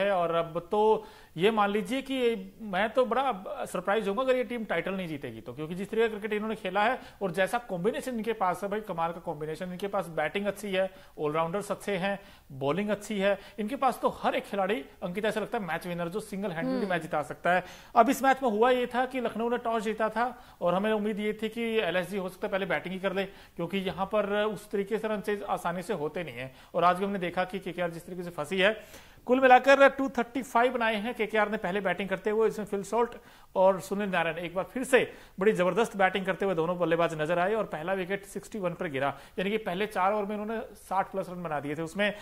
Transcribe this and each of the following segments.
है और अब तो ये मान लीजिए कि मैं तो बड़ा सरप्राइज होगा अगर ये टीम टाइटल नहीं जीतेगी तो क्योंकि जिस तरीके क्रिकेट इन्होंने खेला है और जैसा कॉम्बिनेशन इनके पास है भाई कमाल का कॉम्बिनेशन इनके पास बैटिंग अच्छी है ऑलराउंडर्स अच्छे हैं बॉलिंग अच्छी है इनके पास तो हर एक खिलाड़ी अंकित ऐसा लगता है मैच विनर जो सिंगल हैंडेड मैच जिता सकता है अब इस मैच में हुआ ये था कि लखनऊ ने टॉस जीता था और हमें उम्मीद ये थी कि एल हो सकता है पहले बैटिंग ही कर ले क्योंकि यहाँ पर उस तरीके से रन चेज आसानी से होते नहीं है और आज भी हमने देखा कि जिस तरीके से फंसी है कुल मिलाकर 235 बनाए हैं केकेआर ने पहले बैटिंग करते हुए इसमें फिल सोल्ट और सुनील नारायण एक बार फिर से बड़ी जबरदस्त बैटिंग करते हुए दोनों बल्लेबाज नजर आए और पहला विकेट 61 पर गिरा यानी कि पहले चार ओवर में उन्होंने 60 प्लस रन बना दिए थे उसमें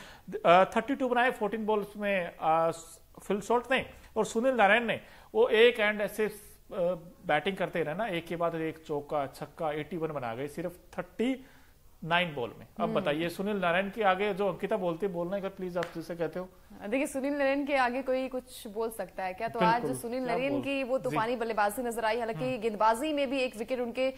32 बनाए 14 बॉल्स में फिल सोल्ट ने और सुनील नारायण ने वो एक एंड ऐसे बैटिंग करते रहे ना एक के बाद एक चौका छक्का 81 बना गए सिर्फ थर्टी नाइन बॉल में अब हम्म। बताइए सुनील नारायण के आगे जो अंकिता बोलते बोलना है प्लीज आप जिसे कहते हो हाँ, देखिए सुनील नारायण के आगे कोई कुछ बोल सकता है क्या तो आज सुनील नारायण की वो तूफानी बल्लेबाजी नजर आई हालांकि हाँ। गेंदबाजी में भी एक विकेट उनके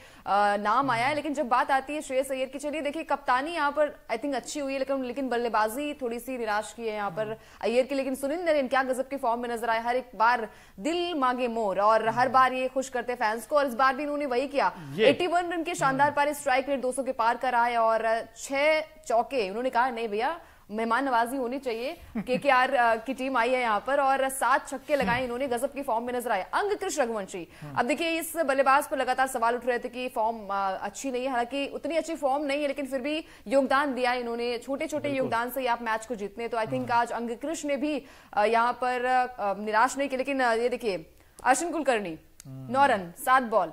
नाम आया है लेकिन जब बात आती है श्रेयस अय्यर की चलिए देखिए कप्तानी यहाँ पर आई थिंक अच्छी हुई है लेकिन लेकिन बल्लेबाजी थोड़ी सी निराश की है यहाँ पर हाँ। अय्यर की लेकिन सुनील नारायण क्या गजब के फॉर्म में नजर आए हर एक बार दिल मांगे मोर और हर बार ये खुश करते फैंस को और इस बार भी इन्होंने वही किया एटी रन के शानदार पारे स्ट्राइक रेट दो के पार कर कराया बनाए और छह चौके उन्होंने कहा नहीं भैया मेहमान नवाजी होनी चाहिए के के आर की टीम आई है यहाँ पर और सात छक्के लगाए इन्होंने गजब की फॉर्म में नजर आए अंग कृष्ण रघुवंशी हाँ। अब देखिए इस बल्लेबाज पर लगातार सवाल उठ रहे थे कि फॉर्म अच्छी नहीं है हालांकि उतनी अच्छी फॉर्म नहीं है लेकिन फिर भी योगदान दिया इन्होंने छोटे छोटे योगदान से आप मैच को जीतने तो आई थिंक हाँ। आज अंग कृष्ण ने भी यहाँ पर निराश नहीं किया लेकिन ये देखिए अर्शन कुलकर्णी हाँ। नौ रन सात बॉल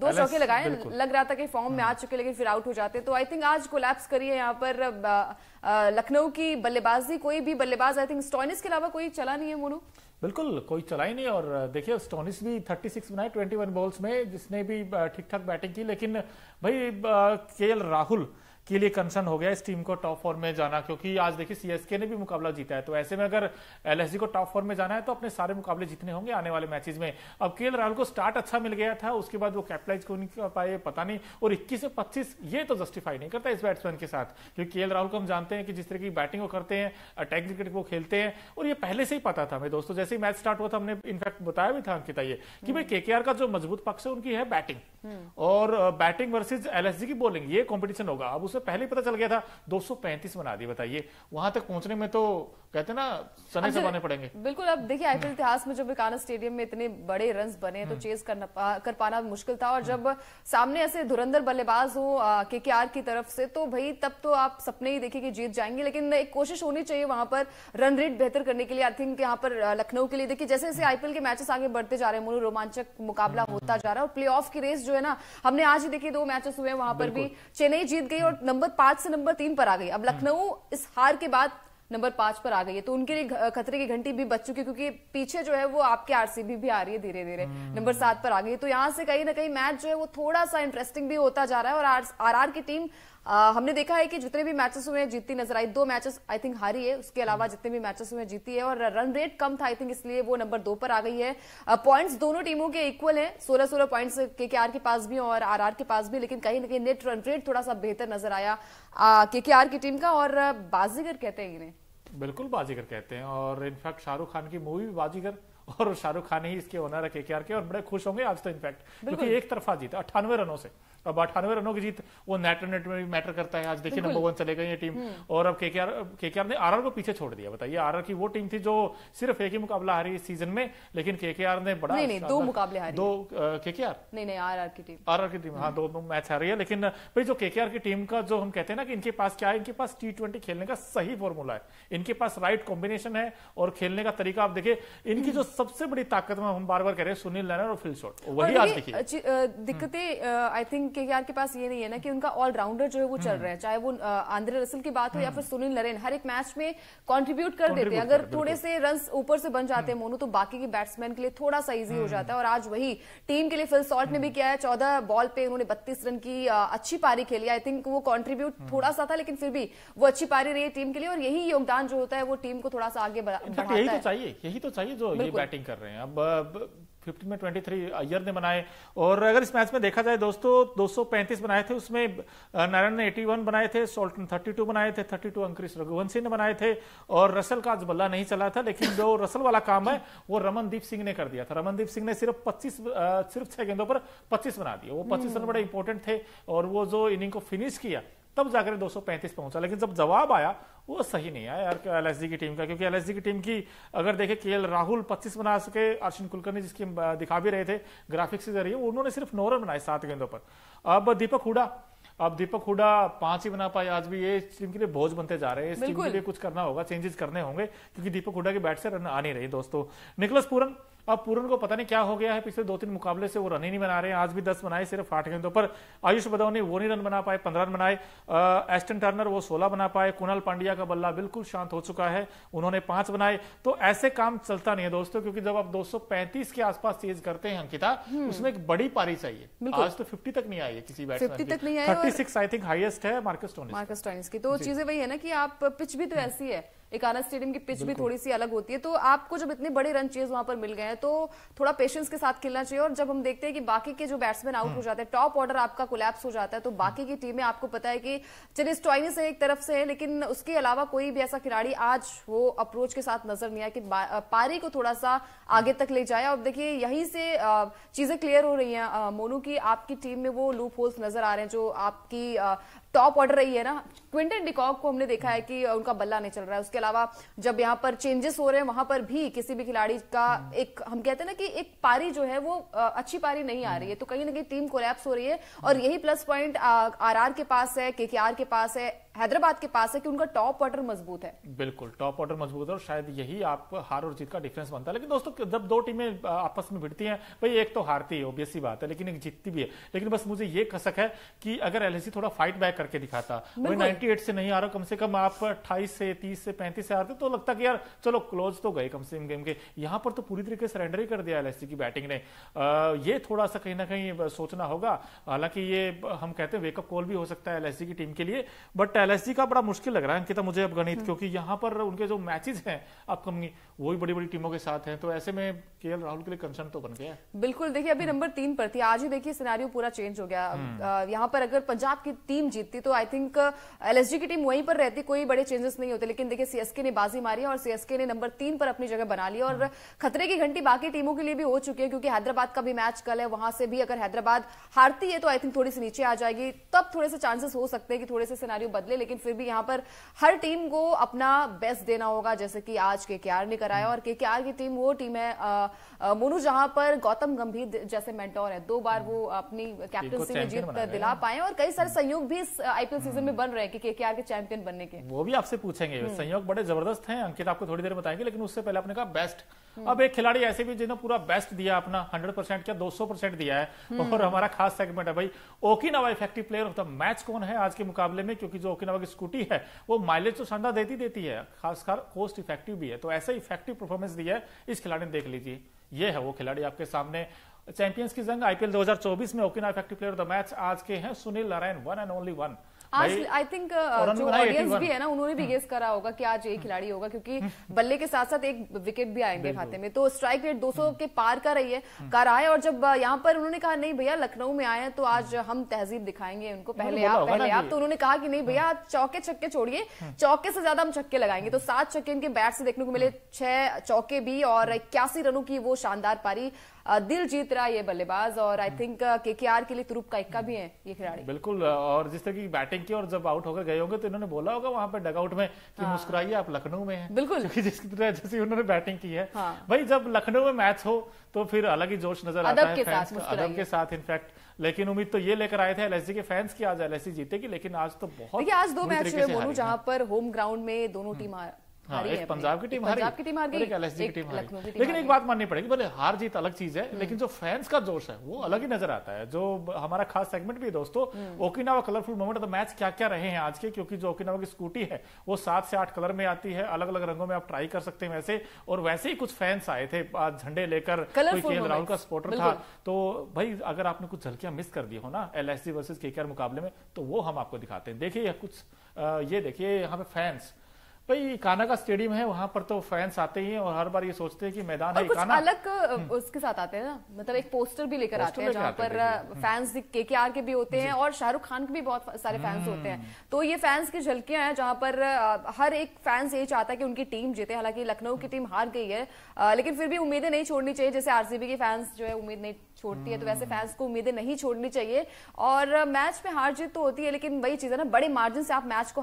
दो चौके लगाए लग रहा था कि फॉर्म में आ हाँ। चुके लेकिन फिर आउट हो जाते तो आई थिंक आज कोलैप्स करिए यहाँ पर लखनऊ की बल्लेबाजी कोई भी बल्लेबाज आई थिंक स्टोनिस के अलावा कोई चला नहीं है मोनू बिल्कुल कोई चला ही नहीं और देखिए स्टोनिस भी 36 बनाए 21 बॉल्स में जिसने भी ठीक ठाक बैटिंग की लेकिन भाई के राहुल के लिए कंसर्न हो गया इस टीम को टॉप फोर में जाना क्योंकि आज देखिए सीएसके ने भी मुकाबला जीता है तो ऐसे में अगर एलएसजी को टॉप फोर में जाना है तो अपने सारे मुकाबले जीतने होंगे आने वाले मैचेज में अब के राहुल को स्टार्ट अच्छा मिल गया था उसके बाद वो कैपिटलाइज क्यों नहीं कर पाए पता नहीं और इक्कीस से पच्चीस ये तो जस्टिफाई नहीं करता इस बैट्समैन के साथ क्योंकि के राहुल को हम जानते हैं कि जिस तरह की बैटिंग वो करते हैं अटैक क्रिकेट वो खेलते हैं और ये पहले से ही पता था मैं दोस्तों जैसे ही मैच स्टार्ट हुआ था हमने इनफैक्ट बताया भी था अंकिता ये कि भाई केकेआर का जो मजबूत पक्ष है उनकी है बैटिंग हम्म। और बैटिंग वर्सेज एलएसजी की बॉलिंग ये कॉम्पिटिशन होगा अब उस उसे पहले ही पता चल गया था 235 बना दिए बताइए वहां तक पहुंचने में तो कहते ना सने से बने पड़ेंगे बिल्कुल अब देखिए आईपीएल इतिहास में जब बिकाना स्टेडियम में इतने बड़े रन बने तो हम्म। चेस करना कर पाना मुश्किल था और हम्म। जब सामने ऐसे धुरंधर बल्लेबाज हो के के आर की तरफ से तो भाई तब तो आप सपने ही देखे कि जीत जाएंगे लेकिन एक कोशिश होनी चाहिए वहां पर रन रेट बेहतर करने के लिए आई थिंक यहाँ पर लखनऊ के लिए देखिए जैसे जैसे आईपीएल के मैचेस आगे बढ़ते जा रहे हैं रोमांचक मुकाबला हम्म। होता जा रहा है और प्ले की रेस जो है ना हमने आज ही देखिए दो मैचेस हुए वहां पर भी चेन्नई जीत गई और नंबर पांच से नंबर तीन पर आ गई अब लखनऊ इस हार के बाद नंबर पांच पर आ गई है तो उनके लिए खतरे की घंटी भी बच चुकी है क्योंकि पीछे जो है वो आपके आरसीबी भी आ रही है धीरे धीरे हम्म। नंबर सात पर आ गई तो यहाँ से कहीं ना कहीं मैच जो है वो थोड़ा सा इंटरेस्टिंग भी होता जा रहा है और आर, आर, आर की टीम आ, हमने देखा है कि जितने भी मैचेस हुए जीती जीतती नजर आई दो मैचेस आई थिंक हारी है उसके अलावा जितने भी मैचेस हुए जीती है और रन रेट कम था आई थिंक इसलिए वो नंबर दो पर आ गई है पॉइंट्स दोनों टीमों के इक्वल हैं सोलह सोलह पॉइंट्स के के आर के पास भी और आर आर के पास भी लेकिन कहीं ना कहीं नेट रन रेट थोड़ा सा बेहतर नजर आया के के आर की टीम का और बाजीगर कहते हैं इन्हें बिल्कुल बाजीगर कहते हैं और इनफैक्ट शाहरुख खान की मूवी भी बाजीगर और शाहरुख खान ही इसके ओनर है के और बड़े खुश होंगे आज तो इनफैक्ट क्योंकि एक तरफा जीत अट्ठानवे रनों से अब अठानवे रनों की जीत वो नेट नेट में भी मैटर करता है आज देखिए नंबर वन चले गई ये टीम हम्म। और अब केकेआर केकेआर ने आरआर को पीछे छोड़ दिया बताइए आरआर की वो टीम थी जो सिर्फ एक ही मुकाबला हारी इस सीजन में लेकिन केकेआर ने बड़ा नहीं, नहीं, दो मुकाबले हारी दो केकेआर नहीं नहीं आरआर की टीम आरआर की टीम हाँ हम्म। दो मैच हारी है लेकिन भाई जो केकेआर की टीम का जो हम कहते हैं ना कि इनके पास क्या है इनके पास टी ट्वेंटी खेलने का सही फॉर्मूला है इनके पास राइट कॉम्बिनेशन है और खेलने का तरीका आप देखिए इनकी हम्म। जो सबसे बड़ी ताकत में हम बार बार कह रहे हैं सुनील नैनर और फिल शॉट वही आज देखिए दिक्कतें आई थिंक के के पास ये नहीं है ना कि उनका ऑलराउंडर जो है वो चल हम्म। रहा है चाहे वो आंद्रे रसल की बात हो या फिर हम्म। सुनील नरेन हर एक मैच में कॉन्ट्रीब्यूट कर देते हैं अगर थोड़े से रन ऊपर से बन जाते हैं हम्म। मोनू तो बाकी के बैट्समैन के लिए थोड़ा सा ईजी हो जाता है और आज वही टीम के लिए फिल शॉट ने भी किया है चौदह बॉल पे उन्होंने बत्तीस रन की अच्छी पारी खेली आई थिंक वो कॉन्ट्रीब्यूट थोड़ा सा था लेकिन फिर भी वो अच्छी पारी रही है टीम के लिए और यही योगदान जो होता है वो टीम को थोड़ा सा आगे बढ़ाता है यही तो चाहिए यही तो चाहिए जो बैटिंग कर रहे हैं अब फिफ्टी में ट्वेंटी थ्री अयर ने बनाए और अगर इस मैच में देखा जाए दोस्तों 235 बनाए थे उसमें नारायण ने 81 बनाए थे सोल्टन 32 बनाए थे 32 अंकुरिश रघुवंशी ने बनाए थे और रसल का आज बल्ला नहीं चला था लेकिन जो रसल वाला काम है वो रमनदीप सिंह ने कर दिया था रमनदीप सिंह ने सिर्फ पच्चीस सिर्फ छह गेंदों पर पच्चीस बना दिया वो पच्चीस रन बड़े इंपॉर्टेंट थे और वो जो इनिंग को फिनिश किया तब जाकर दो पैंतीस पहुंचा लेकिन जब जवाब आया वो सही नहीं आया यार एल की टीम का क्योंकि एल की टीम की अगर देखे के राहुल 25 बना सके अर्शन कुलकर्णी जिसकी दिखा भी रहे थे ग्राफिक्स के जरिए उन्होंने सिर्फ नौ रन बनाए सात गेंदों पर अब दीपक हुडा अब दीपक हुडा पांच ही बना पाए आज भी ये टीम के लिए बोझ बनते जा रहे हैं इस टीम के लिए कुछ करना होगा चेंजेस करने होंगे क्योंकि दीपक हुडा के बैट से रन आ नहीं रही दोस्तों निकलस पूरन अब पूरन को पता नहीं क्या हो गया है पिछले दो तीन मुकाबले से वो रन ही नहीं बना रहे हैं आज भी दस बनाए सिर्फ आठ गेंदों पर आयुष बदौ ने वो नहीं रन बना पाए पंद्रह रन बनाए एस्टन टर्नर वो सोलह बना पाए कुणाल पांड्या का बल्ला बिल्कुल शांत हो चुका है उन्होंने पांच बनाए तो ऐसे काम चलता नहीं है दोस्तों क्योंकि जब आप दो के आसपास चेज करते हैं अंकिता हम्म। उसमें एक बड़ी पारी चाहिए आज तो फिफ्टी तक नहीं आई है किसी बैट्समैन तक नहीं आई thirty six I think highest है मार्केट मार्केट की तो चीजें वही है ना कि आप पिच भी तो हम्म। ऐसी है इकाना स्टेडियम की पिच भी थोड़ी सी अलग होती है तो आपको जब इतने बड़े रन चेज वहां पर मिल गए हैं तो थोड़ा पेशेंस के साथ खेलना चाहिए और जब हम देखते हैं कि बाकी के जो बैट्समैन आउट हो हाँ। जाते हैं टॉप ऑर्डर आपका कोलैप्स हो जाता है तो बाकी की टीमें आपको पता है कि चलिए स्टॉइनिस एक तरफ से है लेकिन उसके अलावा कोई भी ऐसा खिलाड़ी आज वो अप्रोच के साथ नजर नहीं आया कि पारी को थोड़ा सा आगे तक ले जाए और देखिए यहीं से चीजें क्लियर हो रही हैं मोनू की आपकी टीम में वो लूप होल्स नजर आ रहे हैं जो आपकी टॉप ऑर्डर रही है ना क्विंटन डिकॉक को हमने देखा है हाँ। कि उनका बल्ला नहीं चल रहा है उसके अलावा जब यहाँ पर चेंजेस हो रहे हैं वहां पर भी किसी भी खिलाड़ी का एक हम कहते हैं ना कि एक पारी जो है वो अच्छी पारी नहीं आ रही है तो कहीं ना कहीं टीम कोलैप्स हो रही है और यही प्लस पॉइंट आर के पास है के के पास है हैदराबाद के पास है कि उनका टॉप ऑर्डर मजबूत है बिल्कुल टॉप ऑर्डर मजबूत है और शायद यही आप हार और जीत का डिफरेंस बनता है लेकिन दोस्तों जब दो टीमें आपस में भिड़ती हैं भाई एक तो हारती है ऑब्वियसली बात है लेकिन एक जीतती भी है लेकिन बस मुझे ये कसक है कि अगर एल थोड़ा फाइट बैक करके दिखाता वही नाइनटी से नहीं आ रहा कम से कम आप अट्ठाईस से तीस से पैंतीस से हारते तो लगता कि यार चलो क्लोज तो गए कम से कम गेम के यहाँ पर तो पूरी तरीके से सरेंडर ही कर दिया एल की बैटिंग ने ये थोड़ा सा कहीं ना कहीं सोचना होगा हालांकि ये हम कहते हैं वेकअप कॉल भी हो सकता है एल की टीम के लिए बट एल का बड़ा मुश्किल लग रहा है अंकिता मुझे अब गणित क्योंकि यहाँ पर उनके जो मैचेस हैं अपकमिंग वो भी बड़ी बड़ी टीमों के साथ हैं तो ऐसे में के राहुल के लिए कंसर्न तो बन गया बिल्कुल देखिए अभी नंबर तीन पर थी आज ही देखिए सिनारियो पूरा चेंज हो गया हम्म। यहाँ पर अगर पंजाब की टीम जीतती तो आई थिंक एल की टीम वहीं पर रहती कोई बड़े चेंजेस नहीं होते लेकिन देखिए सीएसके ने बाजी मारी और सीएसके ने नंबर तीन पर अपनी जगह बना ली और हम्म। खतरे की घंटी बाकी टीमों के लिए भी हो चुकी है क्योंकि हैदराबाद का भी मैच कल है वहां से भी अगर हैदराबाद हारती है तो आई थिंक थोड़ी सी नीचे आ जाएगी तब थोड़े से चांसेस हो सकते हैं कि थोड़े से सिनारियो बदले सकते लेकिन फिर भी यहाँ पर हर टीम को अपना बेस्ट देना होगा जैसे कि आज के के ने कराया और के की टीम वो टीम है मोनू जहां पर गौतम गंभीर जैसे मेंटोर है दो बार हम्म। वो अपनी कैप्टनसी में जीत दिला पाए और कई सारे हम्म। संयोग भी इस आईपीएल सीजन में हम्म। बन रहे हैं कि के के चैंपियन बनने के वो भी आपसे पूछेंगे संयोग बड़े जबरदस्त हैं अंकित आपको थोड़ी देर बताएंगे लेकिन उससे पहले आपने कहा बेस्ट हम्म। अब एक खिलाड़ी ऐसे भी जिन्होंने पूरा बेस्ट दिया अपना 100 परसेंट क्या सौ परसेंट दिया है हम्म। और हमारा खास सेगमेंट है भाई Okinawa effective player of the match कौन है आज के मुकाबले में क्योंकि जो ओकिनावा की स्कूटी है वो माइलेज तो शानदार देती देती है खासकर कोस्ट इफेक्टिव भी है तो ऐसा इफेक्टिव परफॉर्मेंस दिया है इस खिलाड़ी ने देख लीजिए ये है वो खिलाड़ी आपके सामने चैंपियंस की जंग आईपीएल दो में Okinawa effective player of the match आज के हैं Sunil Narine one and only one आज आई थिंक uh, जो ऑडियंस भी है ना उन्होंने भी गेस करा होगा कि आज ये खिलाड़ी होगा क्योंकि हम्म। बल्ले के साथ साथ एक विकेट भी आएंगे खाते में तो स्ट्राइक रेट 200 के पार का रही है हम्म। कर आए और जब uh, यहाँ पर उन्होंने कहा नहीं भैया लखनऊ में आए हैं तो आज हम्म। हम तहजीब दिखाएंगे उनको पहले आप पहले आप तो उन्होंने कहा कि नहीं भैया चौके छक्के छोड़िए चौके से ज्यादा हम छक्के लगाएंगे तो सात छक्के इनके बैट से देखने को मिले छह चौके भी और इक्यासी रनों की वो शानदार पारी दिल जीत रहा है ये बल्लेबाज और आई थिंक के के लिए तुरुप का इक्का भी है ये खिलाड़ी बिल्कुल और जिस तरह की बैटिंग की और जब आउट होकर गए होंगे तो इन्होंने बोला होगा वहां पर डगआउट में कि हाँ। मुस्कुराइए आप लखनऊ में हैं बिल्कुल जिस तरह जैसे उन्होंने बैटिंग की है हाँ। भाई जब लखनऊ में मैच हो तो फिर अलग ही जोश नजर आता है फैंस अदब के साथ इनफैक्ट लेकिन उम्मीद तो ये लेकर आए थे एलएससी के फैंस की आज एलएससी जीतेगी लेकिन आज तो बहुत आज दो मैच हुए जहां पर होम ग्राउंड में दोनों टीम हम्म। हाँ पंजाब की टीम हारी की टीम हारी लेकिन एक बात माननी पड़ेगी भले हार जीत अलग चीज है हम्म। लेकिन जो फैंस का जोश है वो अलग ही नजर आता है जो हमारा खास सेगमेंट भी है दोस्तों हम्म। Okinawa colourful moment of the match क्या क्या रहे हैं आज के क्योंकि जो ओकिनावा की स्कूटी है वो सात से आठ कलर में आती है अलग अलग रंगों में आप ट्राई कर सकते हैं वैसे और वैसे ही कुछ फैंस आए थे झंडे लेकर कोई राहुल का सपोर्टर था तो भाई अगर आपने कुछ झलकियां मिस कर दी हो ना एल एस वर्सेज के मुकाबले में तो वो हम आपको दिखाते हैं देखिए कुछ ये देखिए यहाँ पे फैंस भाई इकाना का स्टेडियम है वहां पर तो फैंस आते ही हैं और हर बार ये सोचते हैं कि मैदान है इकाना अलग हम्म। उसके साथ आते हैं ना मतलब एक पोस्टर भी लेकर आते हैं जहां पर फैंस के के आर के भी होते हैं और शाहरुख खान के भी बहुत सारे फैंस होते हैं हम्म। तो ये फैंस की झलकियां हैं जहां पर हर एक फैंस ये चाहता है कि उनकी टीम जीते हालांकि लखनऊ की टीम हार गई है लेकिन फिर भी उम्मीदें नहीं छोड़नी चाहिए जैसे आरसीबी के फैंस जो है उम्मीद नहीं छोड़ती है तो वैसे फैंस हम्म। को उम्मीदें नहीं छोड़नी चाहिए और मैच में हार जीत तो होती है लेकिन वही चीज है ना बड़े मार्जिन से आप मैच को